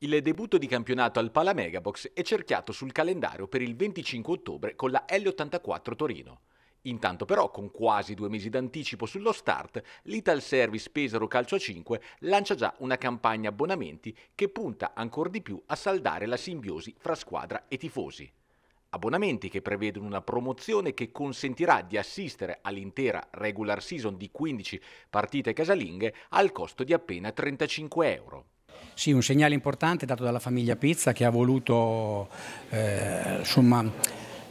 Il debutto di campionato al Palamegabox è cerchiato sul calendario per il 25 ottobre con la L84 Torino. Intanto però, con quasi due mesi d'anticipo sullo start, l'Ital Service Pesaro Calcio 5 lancia già una campagna abbonamenti che punta ancora di più a saldare la simbiosi fra squadra e tifosi. Abbonamenti che prevedono una promozione che consentirà di assistere all'intera regular season di 15 partite casalinghe al costo di appena 35 euro. Sì, un segnale importante dato dalla famiglia Pizza che ha voluto eh, insomma,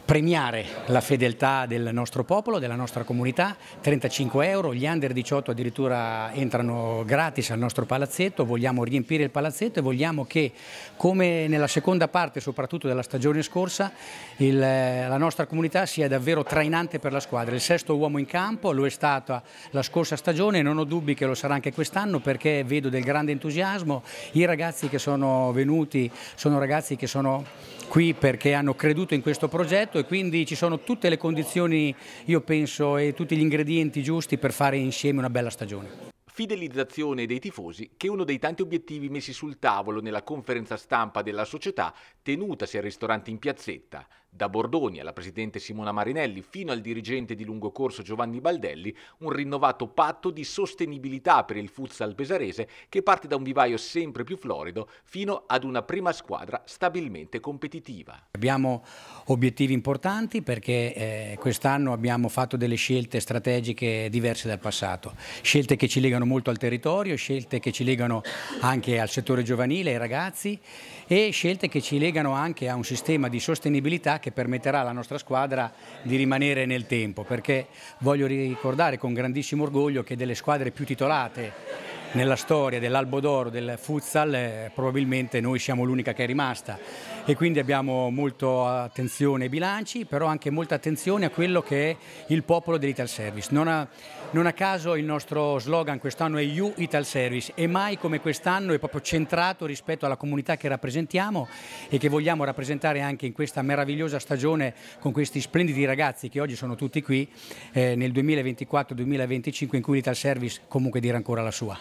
premiare la fedeltà del nostro popolo, della nostra comunità, 35 euro, gli under 18 addirittura entrano gratis al nostro palazzetto, vogliamo riempire il palazzetto e vogliamo che come nella seconda parte soprattutto della stagione scorsa il, eh, la nostra comunità sia davvero trainante per la squadra, il sesto uomo in campo lo è stata la scorsa stagione e non ho dubbi che lo sarà anche quest'anno perché vedo del grande entusiasmo, i ragazzi che sono venuti sono ragazzi che sono qui perché hanno creduto in questo progetto e quindi ci sono tutte le condizioni, io penso, e tutti gli ingredienti giusti per fare insieme una bella stagione fidelizzazione dei tifosi, che è uno dei tanti obiettivi messi sul tavolo nella conferenza stampa della società tenutasi al ristorante in piazzetta. Da Bordoni alla presidente Simona Marinelli fino al dirigente di lungo corso Giovanni Baldelli, un rinnovato patto di sostenibilità per il futsal pesarese che parte da un vivaio sempre più florido fino ad una prima squadra stabilmente competitiva. Abbiamo obiettivi importanti perché eh, quest'anno abbiamo fatto delle scelte strategiche diverse dal passato, scelte che ci legano molto al territorio, scelte che ci legano anche al settore giovanile, ai ragazzi e scelte che ci legano anche a un sistema di sostenibilità che permetterà alla nostra squadra di rimanere nel tempo, perché voglio ricordare con grandissimo orgoglio che delle squadre più titolate nella storia dell'Albo d'Oro, del futsal, eh, probabilmente noi siamo l'unica che è rimasta e quindi abbiamo molta attenzione ai bilanci, però anche molta attenzione a quello che è il popolo dell'Ital Service. Non a, non a caso il nostro slogan quest'anno è You Ital Service e mai come quest'anno è proprio centrato rispetto alla comunità che rappresentiamo e che vogliamo rappresentare anche in questa meravigliosa stagione con questi splendidi ragazzi che oggi sono tutti qui eh, nel 2024-2025 in cui l'Ital Service comunque dirà ancora la sua.